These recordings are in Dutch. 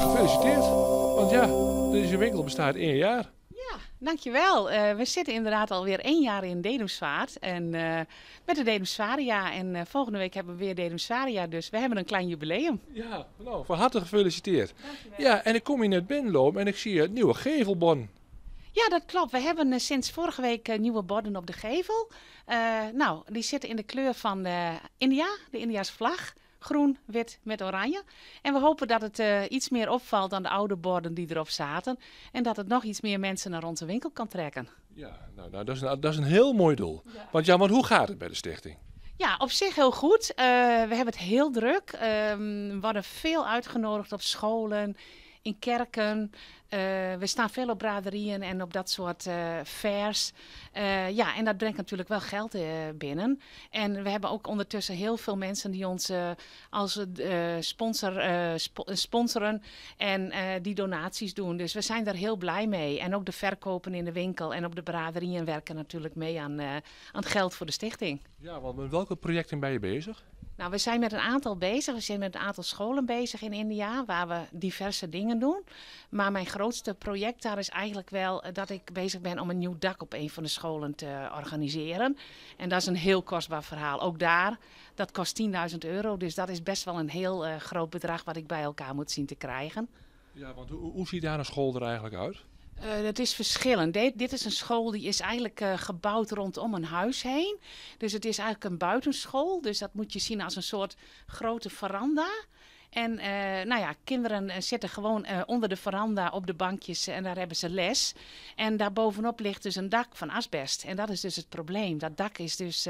gefeliciteerd. Want ja, deze winkel bestaat één jaar. Ja, dankjewel. Uh, we zitten inderdaad alweer één jaar in Dedemsvaart. En eh, met de Dedemsvaria. En eh, volgende week hebben we weer Dedemsvaria. Dus we hebben een klein jubileum. Ja, nou, van harte gefeliciteerd. Dankjewel. Ja, en ik kom hier net binnenlopen en ik zie het nieuwe gevelbon. Ja, dat klopt. We hebben sinds vorige week nieuwe borden op de gevel. nou, die zitten in de kleur van India, de India's vlag groen, wit met oranje. En we hopen dat het eh, iets meer opvalt dan de oude borden die erop zaten. En dat het nog iets meer mensen naar onze winkel kan trekken. Ja, nou, nou dat, is een, dat is een heel mooi doel. Want ja, want hoe gaat het bij de stichting? Ja, op zich heel goed. Eh, we hebben het heel druk. Ehm, we worden veel uitgenodigd op scholen, in kerken. Eh, we staan veel op braderieën en op dat soort eh, fairs. Eh, ja, en dat brengt natuurlijk wel geld binnen. En we hebben ook ondertussen heel veel mensen die ons als sponsor sponsoren en die donaties doen. Dus we zijn daar heel blij mee. En ook de verkopen in de winkel en op de braderieën werken natuurlijk mee aan, aan het geld voor de stichting. Ja, want met welke projecten ben je bezig? Nou, we zijn met een aantal bezig. We zijn met een aantal scholen bezig in India, waar we diverse dingen doen. Maar mijn grootste project daar is eigenlijk wel eh, dat ik bezig ben om een nieuw dak op een van de scholen te organiseren. En dat is een heel kostbaar verhaal. Ook daar, dat kost 10.000 euro. Dus dat is best wel een heel eh, groot bedrag wat ik bij elkaar moet zien te krijgen. Ja, want hoe ziet daar een school er eigenlijk uit? Uh, dat is verschillend. dit is een school die is eigenlijk eh, gebouwd rondom een huis heen. Dus het is eigenlijk een buitenschool. Dus dat moet je zien als een soort grote veranda. En eh, nou ja, kinderen zitten gewoon onder de veranda op de bankjes en daar hebben ze les. En daarbovenop ligt dus een dak van asbest. En dat is dus het probleem. Dat dak is dus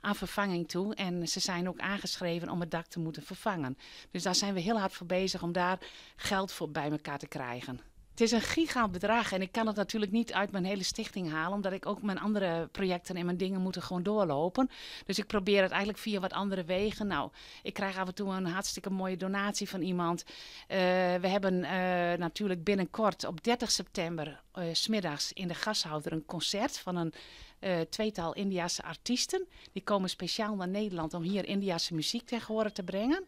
aan vervanging toe. En ze zijn ook aangeschreven om het dak te moeten vervangen. Dus daar zijn we heel hard voor bezig om daar geld voor bij elkaar te krijgen. Het is een bedrag en ik kan het natuurlijk niet uit mijn hele stichting halen, omdat ik ook mijn andere projecten en mijn dingen moeten gewoon doorlopen. Dus ik probeer het eigenlijk via wat andere wegen. Nou, ik krijg af en toe een hartstikke mooie donatie van iemand. Eh, we hebben eh, natuurlijk binnenkort op 30 september uh, smiddags in de gashouder een concert van een eh, tweetal Indiase artiesten. Die komen speciaal naar Nederland om hier Indiase muziek tegen te brengen.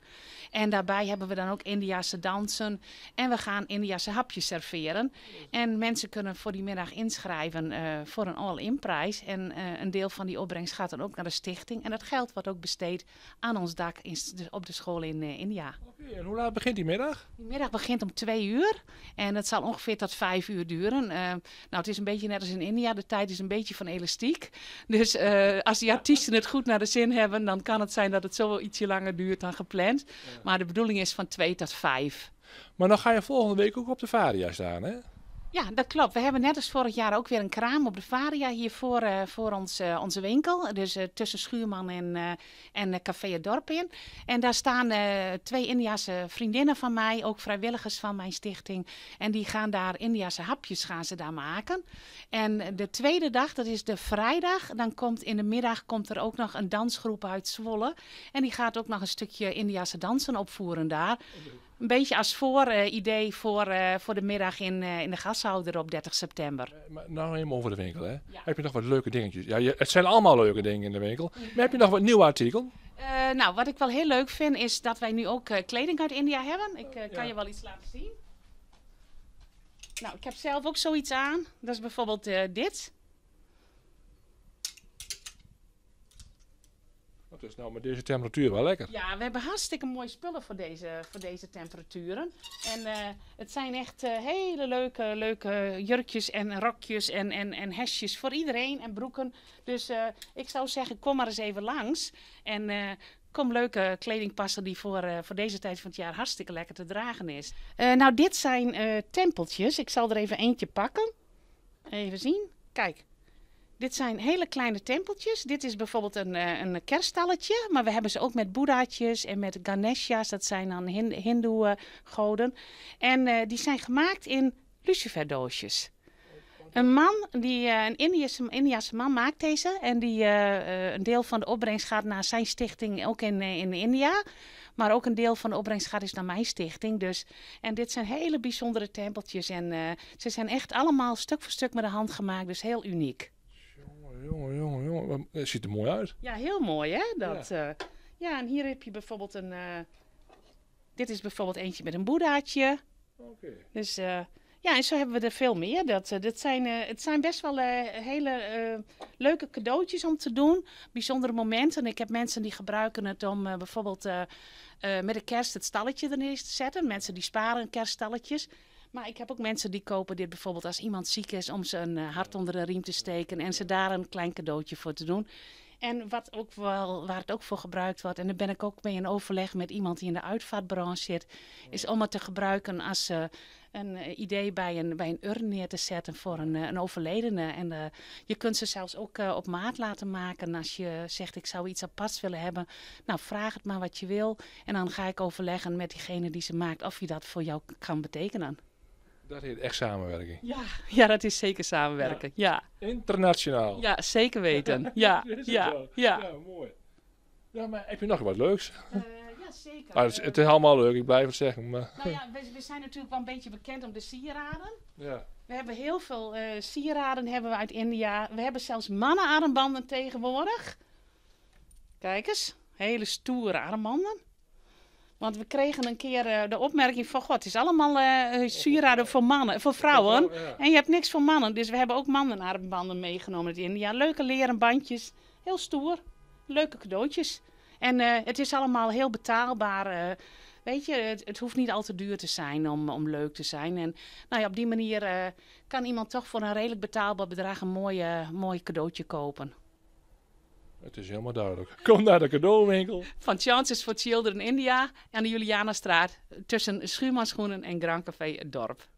En daarbij hebben we dan ook Indiase dansen. En we gaan Indiase hapjes serveren. En mensen kunnen voor die middag inschrijven eh, voor een all-in prijs. En eh, een deel van die opbrengst gaat dan ook naar de stichting. En dat geld wordt ook besteed aan ons dak in, op de school in India. Oké, en hoe laat begint die middag? Die middag begint om twee uur. En het zal ongeveer tot vijf uur duren. nou, het is een beetje net als in India. De tijd is een beetje van elastiek. Dus eh, als die artiesten het goed naar de zin hebben, dan kan het zijn dat het zo wel ietsje langer duurt dan gepland. Maar de bedoeling is van twee tot vijf. Maar dan ga je volgende week ook op de Varia staan, hè? Ja, dat klopt. We hebben net als vorig jaar ook weer een kraam op de Varia hier voor, eh, voor ons, eh, onze winkel. Dus eh, tussen Schuurman en, en Café het En daar staan twee Indiase vriendinnen van mij, ook vrijwilligers van mijn stichting. En die gaan daar Indiase hapjes gaan ze daar maken. En de tweede dag, dat is de vrijdag, dan komt in de middag komt er ook nog een dansgroep uit Zwolle. En die gaat ook nog een stukje Indiase dansen opvoeren daar. Oh, een beetje als vooridee voor, eh, voor de middag in, eh, in de gashouder op 30 september. Eh, maar nou helemaal over de winkel, hè? Heb je nog wat leuke dingetjes? Ja, het zijn allemaal leuke dingen in de winkel. Maar heb je nog wat nieuw artikel? nou, wat ik wel heel leuk vind is dat wij nu ook kleding uit India hebben. Ik kan je wel iets laten zien. Nou, ik heb zelf ook zoiets aan. Dat is bijvoorbeeld dit. Dus nou, met deze temperatuur wel lekker. Ja, we hebben hartstikke mooie spullen voor deze, voor deze temperaturen. En eh, het zijn echt eh, hele leuke, leuke jurkjes en rokjes en, en, en hesjes voor iedereen en broeken. Dus eh, ik zou zeggen, kom maar eens even langs. En kom leuke kleding passen die voor, voor deze tijd van het jaar hartstikke lekker te dragen is. nou, dit zijn tempeltjes. Ik zal er even eentje pakken. Even zien. Kijk, dit zijn hele kleine tempeltjes. Dit is bijvoorbeeld een, eh, een kerststalletje. Maar we hebben ze ook met boeddhaatjes en met ganeshas. Dat zijn dan hindoe eh, goden. En eh, die zijn gemaakt in luciferdoosjes. Een man, die, een Indiase, man maakt deze. En die, een deel van de opbrengst gaat naar zijn stichting, ook in, in India. Maar ook een deel van de opbrengst gaat is dus naar mijn stichting. Dus. En dit zijn hele bijzondere tempeltjes. En ze zijn echt allemaal stuk voor stuk met de hand gemaakt. Dus heel uniek jongen, jongen, jongen. Het eh, ziet er mooi uit. Ja, heel mooi hè. Dat, ja. Eh, ja en hier heb je bijvoorbeeld een. Eh, dit is bijvoorbeeld eentje met een boeddhaatje. Oké. Dus ja, en zo hebben we er veel meer. Dat, dat zijn, het zijn best wel hele leuke cadeautjes om te doen. Bijzondere momenten. Ik heb mensen die gebruiken het om bijvoorbeeld met de kerst het stalletje erin te zetten. Mensen die sparen kerststalletjes. Maar ik heb ook mensen die kopen dit bijvoorbeeld als iemand ziek is om ze een eh, hart onder de riem te steken en ze daar een klein cadeautje voor te doen. En wat ook wel, waar het ook voor gebruikt wordt, en daar ben ik ook mee in overleg met iemand die in de uitvaartbranche zit, is om het te gebruiken als uh, een eh, idee bij een, bij een urn neer te zetten voor een, een overledene. En je kunt ze zelfs ook op maat laten maken als je zegt ik zou iets apart willen hebben. Nou, vraag het maar wat je wil. En dan ga ik overleggen met diegene die ze maakt of je dat voor jou kan betekenen. Dat heet echt samenwerking. Ja, ja dat is zeker samenwerken. Ja. Internationaal. Ja, zeker weten. Ja, ja, ja, ja. mooi. Ja, maar heb je nog wat leuks? Eh, ja, zeker. Ah, dus het, is, het, allemaal leuk, ik blijf het zeggen. Maar. Nou ja, we, zijn natuurlijk wel een beetje bekend om de sieraden. Ja. We hebben heel veel eh, sieraden hebben we uit India. We hebben zelfs mannenarmbanden tegenwoordig. Kijk eens, hele stoere armbanden. Want we kregen een keer eh, de opmerking van... God, het is allemaal uh, sieraden voor, mannen, voor vrouwen. En je hebt niks voor mannen. Dus we hebben ook mannenarmbanden meegenomen uit India. Leuke leren bandjes. Heel stoer. Leuke cadeautjes. En het is allemaal heel betaalbaar. weet je, het, het, hoeft niet al te duur te zijn om, om leuk te zijn. En nou ja, op die manier kan iemand toch voor een redelijk betaalbaar bedrag... een mooi, mooi cadeautje kopen. Het is helemaal duidelijk. Kom naar de cadeauwinkel. Van Chances for Children India aan de Julianastraat tussen Schuurmanschoenen en Grand Café Het Dorp.